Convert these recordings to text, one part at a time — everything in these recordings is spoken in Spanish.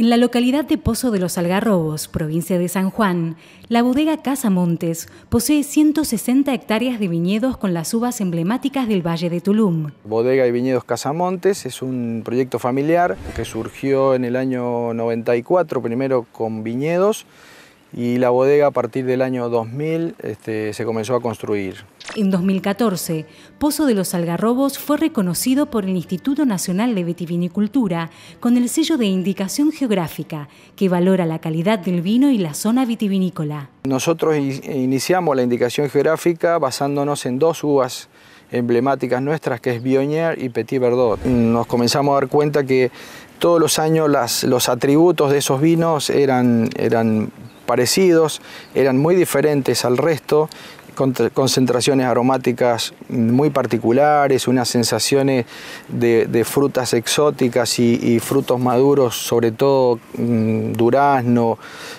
En la localidad de Pozo de los Algarrobos, provincia de San Juan, la bodega Casamontes posee 160 hectáreas de viñedos con las uvas emblemáticas del Valle de Tulum. Bodega y Viñedos Casamontes es un proyecto familiar que surgió en el año 94, primero con viñedos, y la bodega a partir del año 2000 este, se comenzó a construir. En 2014, Pozo de los Algarrobos fue reconocido por el Instituto Nacional de Vitivinicultura con el sello de indicación geográfica que valora la calidad del vino y la zona vitivinícola. Nosotros iniciamos la indicación geográfica basándonos en dos uvas emblemáticas nuestras, que es Bionier y Petit Verdot. Nos comenzamos a dar cuenta que todos los años los atributos de esos vinos eran, eran parecidos, eran muy diferentes al resto, concentraciones aromáticas muy particulares, unas sensaciones de, frutas exóticas y, frutos maduros, sobre todo mm, durazno,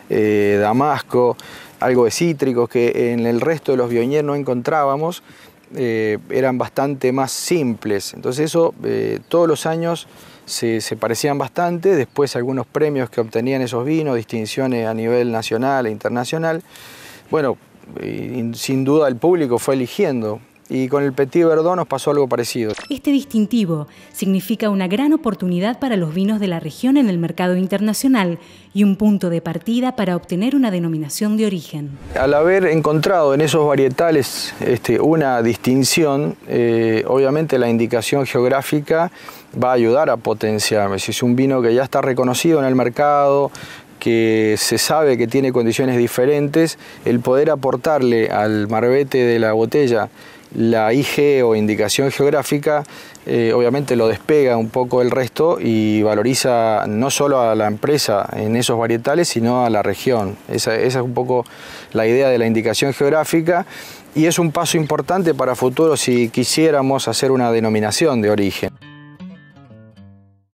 eh, damasco, algo de cítricos que en el resto de los bioñer no encontrábamos. Eh, eran bastante más simples. Entonces eso eh, todos los años se, parecían bastante, después algunos premios que obtenían esos vinos, distinciones a nivel nacional e internacional. Bueno, sin duda el público fue eligiendo y con el Petit Verdot nos pasó algo parecido. Este distintivo significa una gran oportunidad para los vinos de la región en el mercado internacional y un punto de partida para obtener una denominación de origen. Al haber encontrado en esos varietales este, una distinción, eh, obviamente la indicación geográfica va a ayudar a potenciar. Si es un vino que ya está reconocido en el mercado, que se sabe que tiene condiciones diferentes, el poder aportarle al marbete de la botella la IG o indicación geográfica eh, obviamente lo despega un poco del resto y valoriza no solo a la empresa en esos varietales, sino a la región. Esa, esa es un poco la idea de la indicación geográfica y es un paso importante para futuro si quisiéramos hacer una denominación de origen.